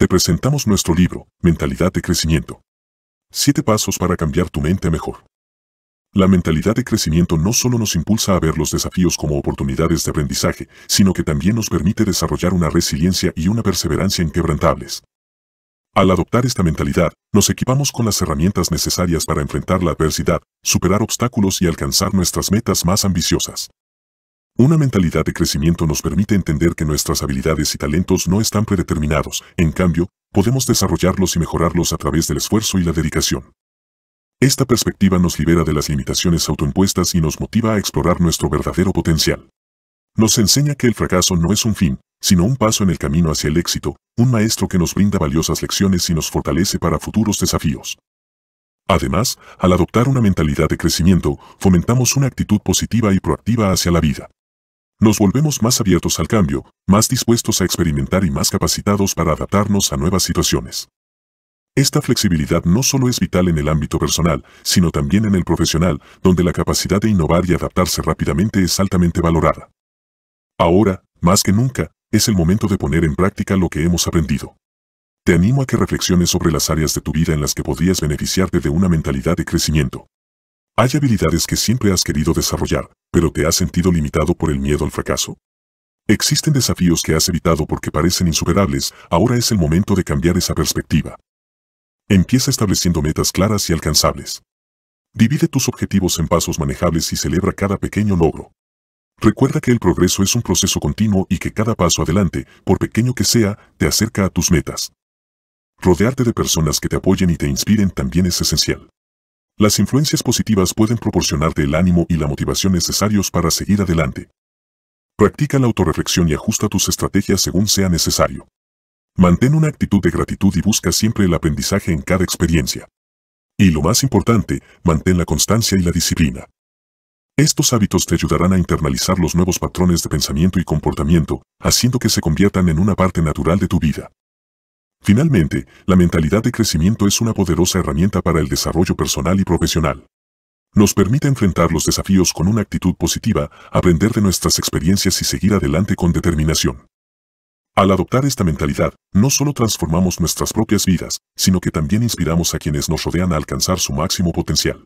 Te presentamos nuestro libro, Mentalidad de Crecimiento. Siete pasos para cambiar tu mente mejor. La mentalidad de crecimiento no solo nos impulsa a ver los desafíos como oportunidades de aprendizaje, sino que también nos permite desarrollar una resiliencia y una perseverancia inquebrantables. Al adoptar esta mentalidad, nos equipamos con las herramientas necesarias para enfrentar la adversidad, superar obstáculos y alcanzar nuestras metas más ambiciosas. Una mentalidad de crecimiento nos permite entender que nuestras habilidades y talentos no están predeterminados, en cambio, podemos desarrollarlos y mejorarlos a través del esfuerzo y la dedicación. Esta perspectiva nos libera de las limitaciones autoimpuestas y nos motiva a explorar nuestro verdadero potencial. Nos enseña que el fracaso no es un fin, sino un paso en el camino hacia el éxito, un maestro que nos brinda valiosas lecciones y nos fortalece para futuros desafíos. Además, al adoptar una mentalidad de crecimiento, fomentamos una actitud positiva y proactiva hacia la vida. Nos volvemos más abiertos al cambio, más dispuestos a experimentar y más capacitados para adaptarnos a nuevas situaciones. Esta flexibilidad no solo es vital en el ámbito personal, sino también en el profesional, donde la capacidad de innovar y adaptarse rápidamente es altamente valorada. Ahora, más que nunca, es el momento de poner en práctica lo que hemos aprendido. Te animo a que reflexiones sobre las áreas de tu vida en las que podrías beneficiarte de una mentalidad de crecimiento. Hay habilidades que siempre has querido desarrollar, pero te has sentido limitado por el miedo al fracaso. Existen desafíos que has evitado porque parecen insuperables, ahora es el momento de cambiar esa perspectiva. Empieza estableciendo metas claras y alcanzables. Divide tus objetivos en pasos manejables y celebra cada pequeño logro. Recuerda que el progreso es un proceso continuo y que cada paso adelante, por pequeño que sea, te acerca a tus metas. Rodearte de personas que te apoyen y te inspiren también es esencial. Las influencias positivas pueden proporcionarte el ánimo y la motivación necesarios para seguir adelante. Practica la autorreflexión y ajusta tus estrategias según sea necesario. Mantén una actitud de gratitud y busca siempre el aprendizaje en cada experiencia. Y lo más importante, mantén la constancia y la disciplina. Estos hábitos te ayudarán a internalizar los nuevos patrones de pensamiento y comportamiento, haciendo que se conviertan en una parte natural de tu vida. Finalmente, la mentalidad de crecimiento es una poderosa herramienta para el desarrollo personal y profesional. Nos permite enfrentar los desafíos con una actitud positiva, aprender de nuestras experiencias y seguir adelante con determinación. Al adoptar esta mentalidad, no solo transformamos nuestras propias vidas, sino que también inspiramos a quienes nos rodean a alcanzar su máximo potencial.